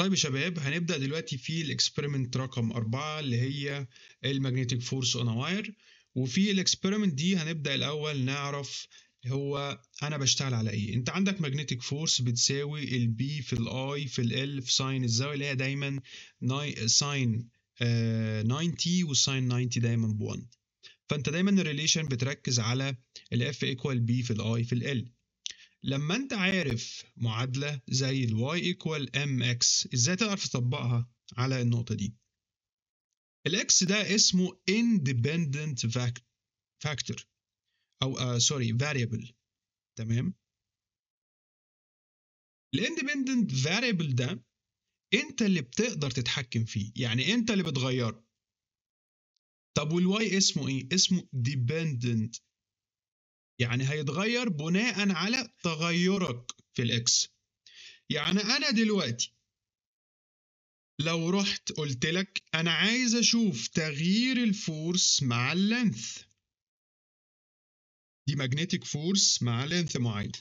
طيب يا شباب هنبدأ دلوقتي في الاكسبيرمنت رقم أربعة اللي هي الماجنتيك فورس اون واير وفي الاكسبيرمنت دي هنبدأ الأول نعرف هو أنا بشتغل على إيه أنت عندك ماجنتيك فورس بتساوي البي في الاي في ال في ساين الزاوية اللي هي دايما ساين 90 وساين 90 دايما ب 1 فأنت دايما الريليشن بتركز على الاف ايكوال بي في الاي في ال لما انت عارف معادله زي ال y equal mx ازاي تعرف تطبقها على النقطه دي x ده اسمه independent factor او سوري آه، sorry variable تمام independent variable ده انت اللي بتقدر تتحكم فيه يعني انت اللي بتغيره طب y اسمه ايه اسمه dependent يعني هيتغير بناء على تغيرك في الاكس يعني انا دلوقتي لو رحت قلت لك انا عايز اشوف تغيير الفورس مع اللينث دي ماجنتيك فورس مع لينث معين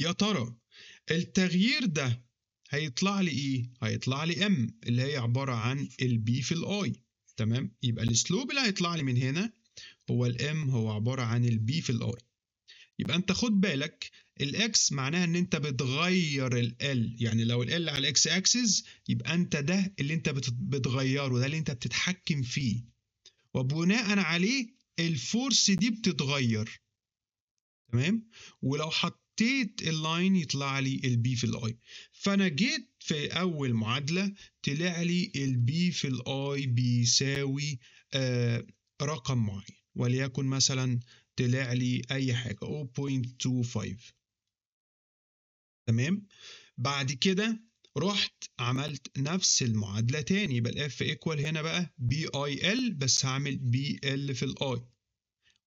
يا ترى التغيير ده هيطلع لي ايه هيطلع لي ام اللي هي عباره عن البي في الاي تمام يبقى السلوب اللي هيطلع لي من هنا هو الام هو عبارة عن البي في الاي يبقى انت خد بالك الاكس معناها ان انت بتغير ال يعني لو ال على الاكس اكسس يبقى انت ده اللي انت بتغيره ده اللي انت بتتحكم فيه وبناء عليه الفورس دي بتتغير تمام ولو حطيت اللاين يطلع لي البي في الاي فانا جيت في اول معادله طلع لي البي في الاي بيساوي آه رقم معين وليكن مثلا طلع لي أي حاجة 0.25 تمام بعد كده رحت عملت نفس المعادلة تاني يبقى الاف ايكوال هنا بقى بي اي ال بس هعمل بي ال في الاي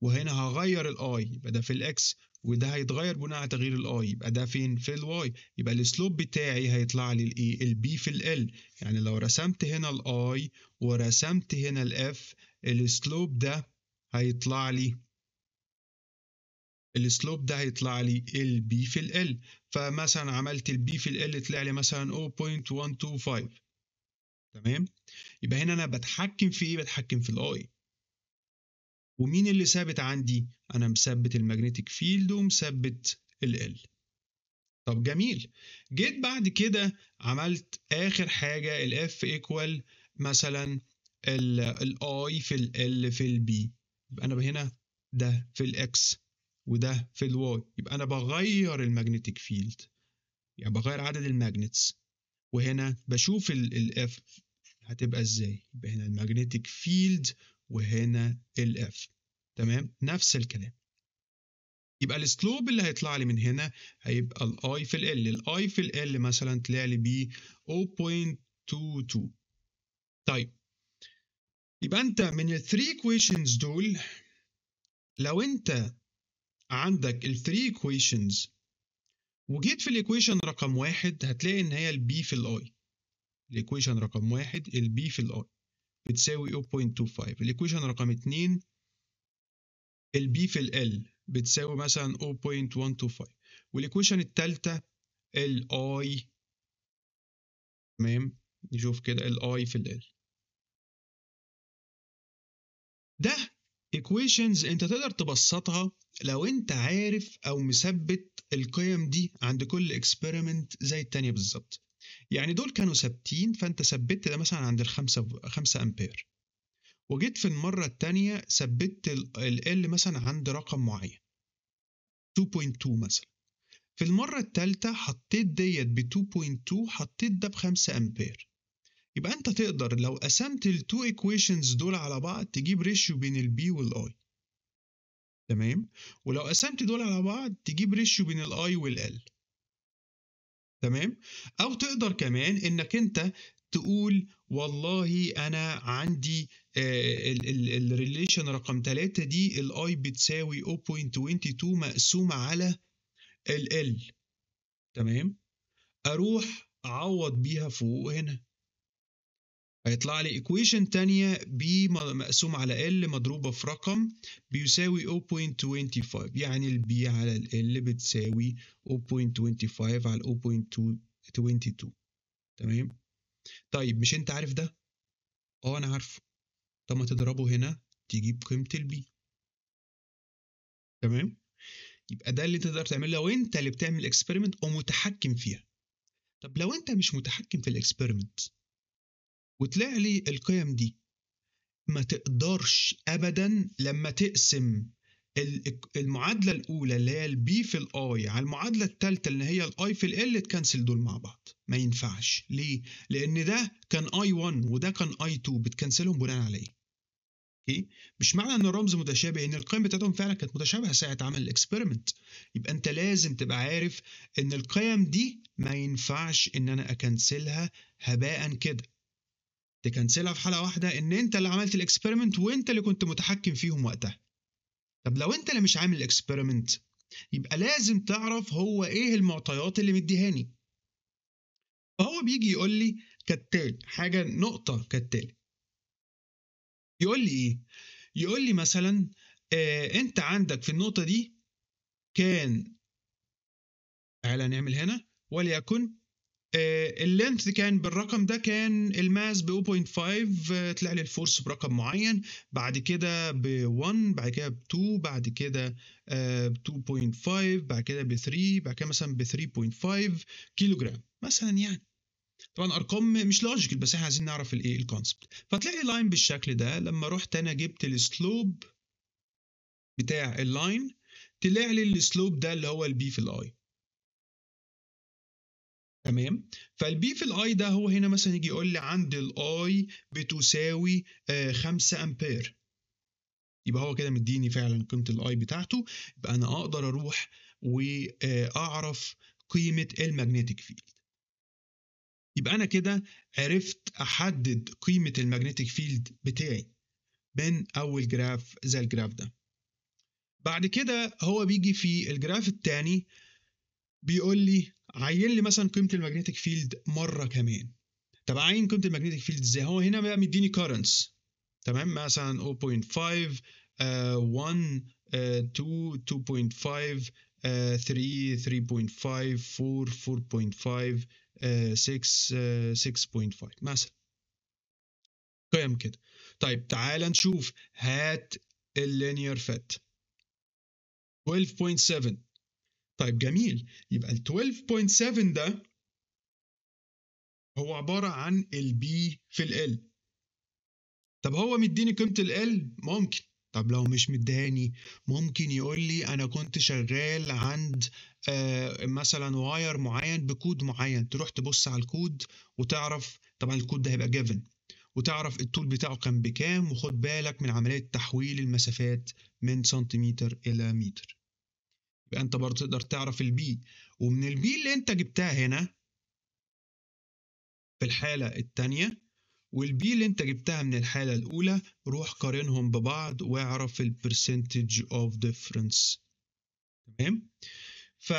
وهنا هغير الاي يبقى ده في الاكس وده هيتغير بناء على تغيير الاي يبقى ده فين في الواي يبقى السلوب بتاعي هيطلع لي الايه e، البي في ال يعني لو رسمت هنا الاي ورسمت هنا الاف السلوب ده هيطلع لي السلوب ده هيطلع لي بي في ال فمثلا عملت بي في ال طلع لي مثلا 0.125 تمام يبقى هنا انا بتحكم في ايه بتحكم في الاي ومين اللي ثابت عندي انا مثبت المagnetic فيلد ومثبت ال طب جميل جيت بعد كده عملت اخر حاجه الاف ايكوال مثلا الاي في ال في البي يبقى انا هنا ده في الاكس وده في الواي يبقى انا بغير الماجنتيك فيلد يعني بغير عدد الماجنتس وهنا بشوف الاف هتبقى ازاي يبقى هنا الماجنتيك فيلد وهنا الاف تمام نفس الكلام يبقى السلوب اللي هيطلع لي من هنا هيبقى الاي في ال الاي في ال مثلا طلع لي ب 0.22 طيب يبقى انت من الثري equations دول لو انت عندك الثري equations وجيت في الايكويشن رقم واحد هتلاقي ان هي البي في الاي الايكويشن رقم واحد البي في الاي بتساوي 0.25 الايكويشن رقم اتنين البي في ال بتساوي مثلا 0.125 والايكويشن التالتة الاي تمام نشوف كده الاي في ال equations انت تقدر تبسطها لو انت عارف او مثبت القيم دي عند كل experiment زي التانية بالظبط يعني دول كانوا ثابتين فانت ثبتت ده مثلا عند الخمسة خمسة امبير وجيت في المرة التانية ثبتت ال L مثلا عند رقم معين 2.2 مثلا في المرة التالتة حطيت ديت ب 2.2 حطيت ده ب 5 أمبير يبقى انت تقدر لو قسمت التو ايكويشنز دول على بعض تجيب ريشيو بين البي والاي تمام ولو قسمت دول على بعض تجيب ريشيو بين الاي والال تمام او تقدر كمان انك انت تقول والله انا عندي آه، الريليشن رقم 3 دي الاي بتساوي 0.22 مقسومه على ال ال تمام اروح اعوض بيها فوق هنا هيطلع لي ايكويشن تانية ب مقسوم على ال مضروبة في رقم بيساوي 0.25 يعني البي على ال بتساوي 0.25 على 0.22 تمام طيب مش انت عارف ده؟ اه انا عارفه طب ما تضربه هنا تجيب قيمة البي تمام يبقى ده اللي تقدر تعمله لو انت اللي بتعمل اكسبيرمنت او متحكم فيها طب لو انت مش متحكم في الاكسبيرمنت وطلع لي القيم دي ما تقدرش ابدا لما تقسم المعادله الاولى اللي هي البي في الاي على المعادله الثالثه اللي هي الاي في ال تكنسل دول مع بعض ما ينفعش ليه لان ده كان اي 1 وده كان اي 2 بتكنسلهم بناء على ايه اوكي مش معنى ان الرمز متشابه ان القيم بتاعتهم فعلا كانت متشابهه ساعه عمل الاكسبيرمنت يبقى انت لازم تبقى عارف ان القيم دي ما ينفعش ان انا اكنسلها هباء كده تكنسلها في حلقه واحده ان انت اللي عملت الاكسبيرمنت وانت اللي كنت متحكم فيهم وقتها طب لو انت اللي مش عامل الاكسبيرمنت يبقى لازم تعرف هو ايه المعطيات اللي مديهاني فهو بيجي يقول لي كالتالي حاجه نقطه كالتالي يقول لي ايه يقول لي مثلا آه انت عندك في النقطه دي كان تعالى نعمل هنا وليكن آه، اللينث كان بالرقم ده كان الماس ب 0.5 آه، طلع لي الفورس برقم معين بعد كده ب 1 بعد كده ب 2 آه، بعد كده ب 2.5 بعد كده ب 3 بعد كده مثلا ب 3.5 كيلو جرام مثلا يعني طبعا ارقام مش لوجيكال بس احنا عايزين نعرف الايه الكونسبت فطلع لي لاين بالشكل ده لما رحت انا جبت السلوب بتاع اللاين طلع لي السلوب ده اللي هو البي في الاي تمام فالبي في الاي ده هو هنا مثلا يجي يقول لي عند الاي بتساوي 5 آه، امبير يبقى هو كده مديني فعلا قيمه الاي بتاعته يبقى انا اقدر اروح واعرف آه، قيمه الماجنتيك فيلد يبقى انا كده عرفت احدد قيمه الماجنتيك فيلد بتاعي من اول جراف زي الجراف ده بعد كده هو بيجي في الجراف الثاني بيقول لي عين لي مثلا قيمه الماجنتيك فيلد مره كمان طب عين قيمه الماجنتيك فيلد ازاي هو هنا بقى مديني كارنتس تمام مثلا 0.5 1 2 2.5 3 3.5 4 4.5 6 6.5 مثلا قيم كده طيب تعال نشوف هات اللينير فات 12.7 طيب جميل يبقى ال 12.7 ده هو عبارة عن البي في ال طب هو مديني قيمة ال ممكن طب لو مش مداني ممكن يقول لي انا كنت شغال عند آه مثلا واير معين بكود معين تروح تبص على الكود وتعرف طبعا الكود ده هيبقى جيفن وتعرف الطول بتاعه كان بكام وخد بالك من عملية تحويل المسافات من سنتيمتر إلى متر يبقى يعني انت برضه تقدر تعرف البي ومن البي اللي انت جبتها هنا في الحالة الثانية والبي اللي انت جبتها من الحالة الأولى روح قارنهم ببعض واعرف البرسنتج اوف difference تمام ف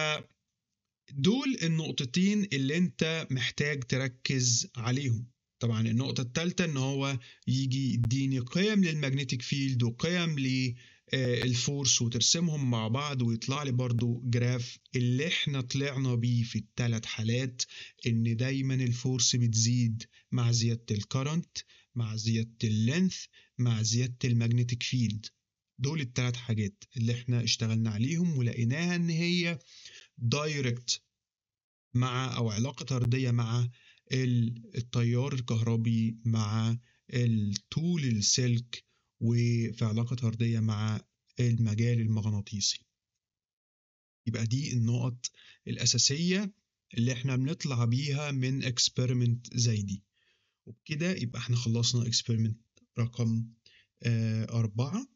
دول النقطتين اللي انت محتاج تركز عليهم طبعا النقطة الثالثة ان هو يجي يديني قيم للماجنتيك فيلد وقيم ل آه، الفورس وترسمهم مع بعض ويطلع لي برضو جراف اللي احنا طلعنا بيه في الثلاث حالات ان دايما الفورس بتزيد مع زيادة الكرنت مع زيادة اللينث مع زيادة الماجنتيك فيلد دول الثلاث حاجات اللي احنا اشتغلنا عليهم ولقيناها ان هي دايركت مع او علاقة طردية مع التيار الكهربي مع الطول السلك وفي علاقة طردية مع المجال المغناطيسي يبقى دي النقط الأساسية اللي احنا بنطلع بيها من اكسبيرمنت زي دي وبكده يبقى احنا خلصنا اكسبيرمنت رقم آه أربعة